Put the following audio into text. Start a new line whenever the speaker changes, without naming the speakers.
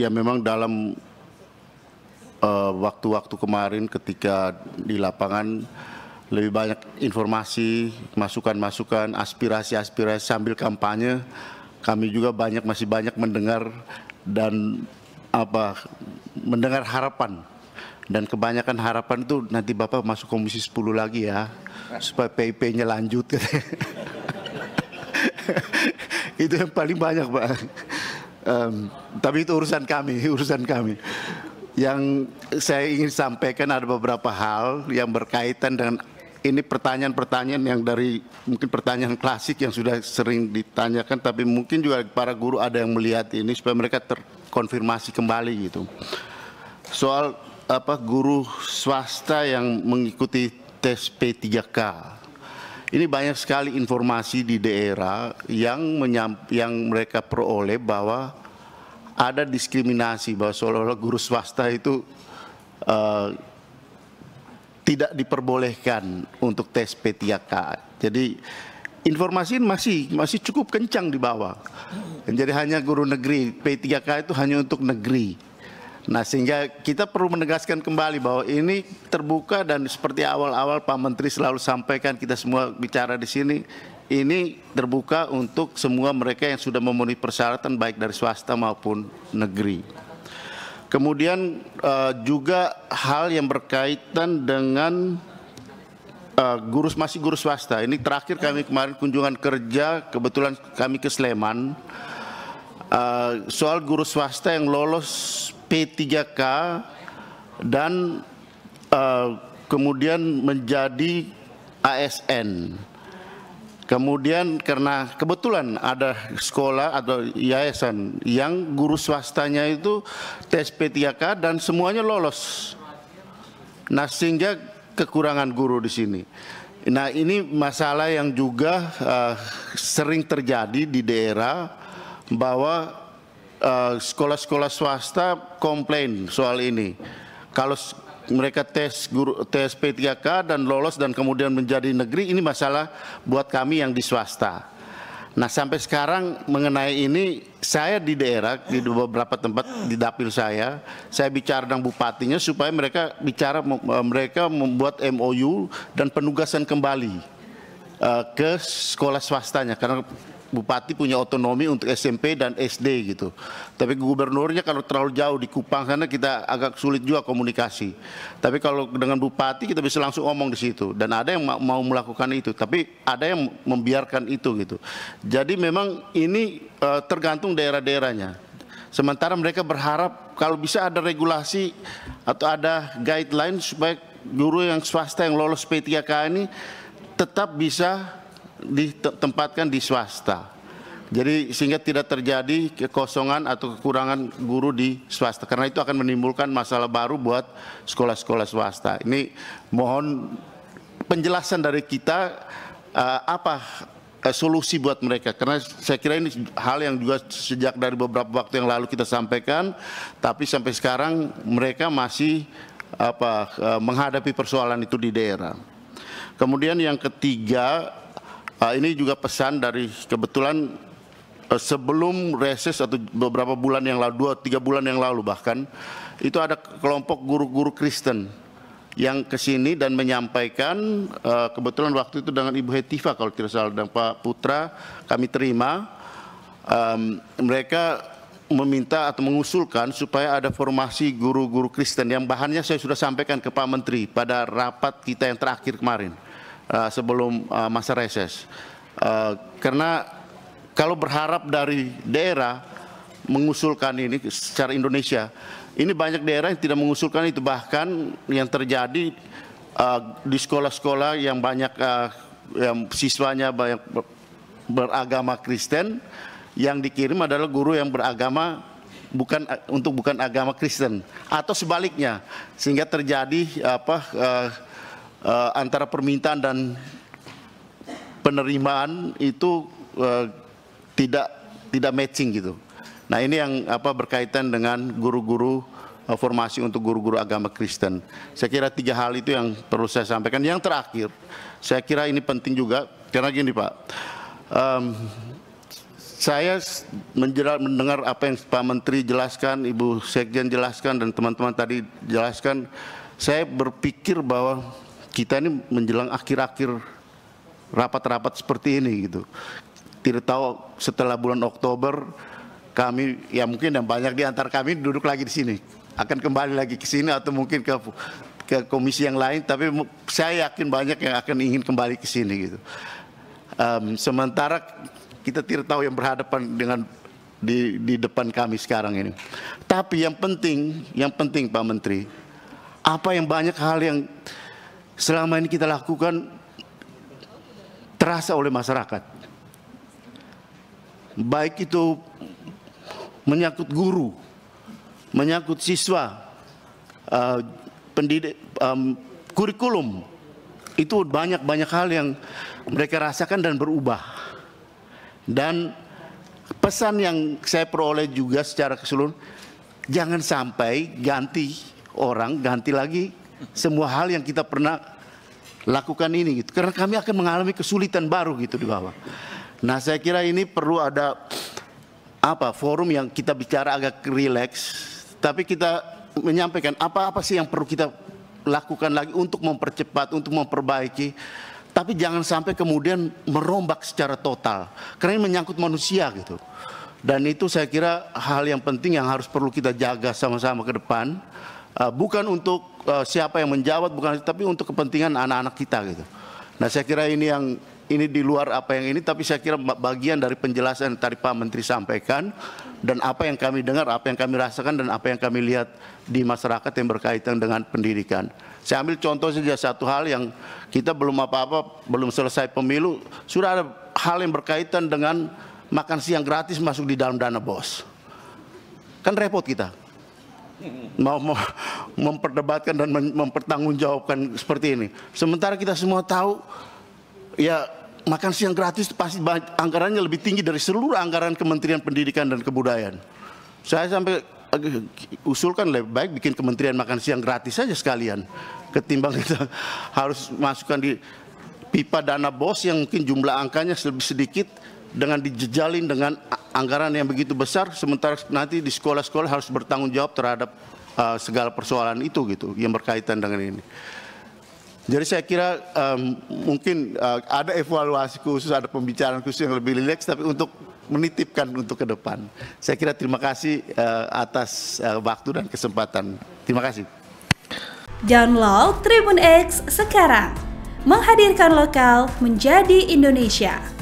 ya memang dalam eh, waktu-waktu uh, kemarin ketika di lapangan lebih banyak informasi, masukan-masukan, aspirasi-aspirasi sambil kampanye. Kami juga banyak masih banyak mendengar dan apa mendengar harapan dan kebanyakan harapan itu nanti Bapak masuk komisi 10 lagi ya supaya PIP-nya lanjut. itu yang paling banyak, Pak. Um, tapi itu urusan kami, urusan kami. Yang saya ingin sampaikan ada beberapa hal yang berkaitan dengan ini pertanyaan-pertanyaan yang dari mungkin pertanyaan klasik yang sudah sering ditanyakan tapi mungkin juga para guru ada yang melihat ini supaya mereka terkonfirmasi kembali gitu. Soal apa guru swasta yang mengikuti tes P3K. Ini banyak sekali informasi di daerah yang menyam, yang mereka peroleh bahwa ada diskriminasi bahwa seolah-olah guru swasta itu uh, tidak diperbolehkan untuk tes P3K. Jadi informasi masih masih cukup kencang di bawah. Jadi hanya guru negeri P3K itu hanya untuk negeri. Nah sehingga kita perlu menegaskan kembali bahwa ini terbuka dan seperti awal-awal Pak Menteri selalu sampaikan kita semua bicara di sini ini terbuka untuk semua mereka yang sudah memenuhi persyaratan baik dari swasta maupun negeri. Kemudian uh, juga hal yang berkaitan dengan uh, guru masih guru swasta. Ini terakhir kami kemarin kunjungan kerja kebetulan kami ke Sleman. Uh, soal guru swasta yang lolos P3K dan uh, kemudian menjadi ASN. Kemudian karena kebetulan ada sekolah atau yayasan yang guru swastanya itu tes p 3 dan semuanya lolos. Nah sehingga kekurangan guru di sini. Nah ini masalah yang juga uh, sering terjadi di daerah bahwa eh, sekolah-sekolah uh, swasta komplain soal ini. Kalau mereka tes guru tes P3K dan lolos dan kemudian menjadi negeri ini masalah buat kami yang di swasta. Nah sampai sekarang mengenai ini saya di daerah di beberapa tempat di dapil saya saya bicara dengan bupatinya supaya mereka bicara eh, mereka membuat MOU dan penugasan kembali eh, ke sekolah swastanya karena bupati punya otonomi untuk SMP dan SD gitu. Tapi gubernurnya kalau terlalu jauh di Kupang sana kita agak sulit juga komunikasi. Tapi kalau dengan bupati kita bisa langsung omong di situ dan ada yang mau melakukan itu, tapi ada yang membiarkan itu gitu. Jadi memang ini uh, tergantung daerah-daerahnya. Sementara mereka berharap kalau bisa ada regulasi atau ada guideline supaya guru yang swasta yang lolos P3K ini tetap bisa ditempatkan di swasta. Jadi sehingga tidak terjadi kekosongan atau kekurangan guru di swasta karena itu akan menimbulkan masalah baru buat sekolah-sekolah swasta. Ini mohon penjelasan dari kita uh, apa uh, solusi buat mereka karena saya kira ini hal yang juga sejak dari beberapa waktu yang lalu kita sampaikan tapi sampai sekarang mereka masih apa uh, menghadapi persoalan itu di daerah. Kemudian yang ketiga Uh, ini juga pesan dari kebetulan uh, sebelum reses atau beberapa bulan yang lalu, dua tiga bulan yang lalu bahkan itu ada kelompok guru-guru Kristen yang ke sini dan menyampaikan uh, kebetulan waktu itu dengan Ibu Hetiva kalau tidak salah dan Pak Putra kami terima um, mereka meminta atau mengusulkan supaya ada formasi guru-guru Kristen yang bahannya saya sudah sampaikan ke Pak Menteri pada rapat kita yang terakhir kemarin. Eh, sebelum uh, masa reses. Uh, karena kalau berharap dari daerah mengusulkan ini secara Indonesia, ini banyak daerah yang tidak mengusulkan itu bahkan yang terjadi uh, di sekolah-sekolah yang banyak uh, yang siswanya banyak beragama Kristen yang dikirim adalah guru yang beragama bukan untuk bukan agama Kristen atau sebaliknya sehingga terjadi apa uh, uh, antara permintaan dan penerimaan itu uh, tidak tidak matching gitu. Nah ini yang apa berkaitan dengan guru-guru uh, formasi untuk guru-guru agama Kristen. Saya kira tiga hal itu yang perlu saya sampaikan. Yang terakhir, saya kira ini penting juga karena gini Pak, um, saya mendengar apa yang Pak Menteri jelaskan, Ibu Sekjen jelaskan dan teman-teman tadi jelaskan. Saya berpikir bahwa kita ini menjelang akhir-akhir rapat-rapat seperti ini gitu. Tidak tahu setelah bulan Oktober kami ya mungkin yang banyak di antar kami duduk lagi di sini akan kembali lagi ke sini atau mungkin ke ke komisi yang lain tapi saya yakin banyak yang akan ingin kembali ke sini gitu. Um, sementara kita tidak tahu yang berhadapan dengan di di depan kami sekarang ini. Tapi yang penting, yang penting Pak Menteri, apa yang banyak hal yang selama ini kita lakukan terasa oleh masyarakat. Baik itu menyangkut guru, menyangkut siswa, eh, pendidik, kurikulum, itu banyak-banyak hal yang mereka rasakan dan berubah. Dan pesan yang saya peroleh juga secara keseluruhan, jangan sampai ganti orang, ganti lagi semua hal yang kita pernah lakukan ini gitu. Karena kami akan mengalami kesulitan baru gitu di bawah. Nah, saya kira ini perlu ada apa forum yang kita bicara agak rileks tapi kita menyampaikan apa-apa sih yang perlu kita lakukan lagi untuk mempercepat, untuk memperbaiki. Tapi jangan sampai kemudian merombak secara total karena ini menyangkut manusia gitu. Dan itu saya kira hal yang penting yang harus perlu kita jaga sama-sama ke depan Eh, bukan untuk uh, siapa yang menjawab bukan tapi untuk kepentingan anak-anak kita gitu. Nah, saya kira ini yang ini di luar apa yang ini tapi saya kira bagian dari penjelasan yang tadi Pak Menteri sampaikan dan apa yang kami dengar, apa yang kami rasakan dan apa yang kami lihat di masyarakat yang berkaitan dengan pendidikan. Saya ambil contoh saja satu hal yang kita belum apa-apa, belum selesai pemilu, sudah ada hal yang berkaitan dengan makan siang gratis masuk di dalam dana bos. Kan repot kita mau memperdebatkan dan mempertanggungjawabkan seperti ini. Sementara kita semua tahu ya makan siang gratis pasti anggarannya lebih tinggi dari seluruh anggaran Kementerian Pendidikan dan Kebudayaan. Saya sampai usulkan lebih baik bikin kementerian makan siang gratis saja sekalian ketimbang kita harus masukkan di pipa dana bos yang mungkin jumlah angkanya lebih sedikit dengan dijejalin dengan anggaran yang begitu besar sementara nanti di sekolah-sekolah harus bertanggung jawab terhadap uh, segala persoalan itu gitu yang berkaitan dengan ini. Jadi saya kira um, mungkin uh, ada evaluasi khusus, ada pembicaraan khusus yang lebih rileks, tapi untuk menitipkan untuk ke depan. Saya kira terima kasih uh, atas uh, waktu dan kesempatan. Terima kasih. Download Tribun X sekarang. Menghadirkan lokal menjadi Indonesia.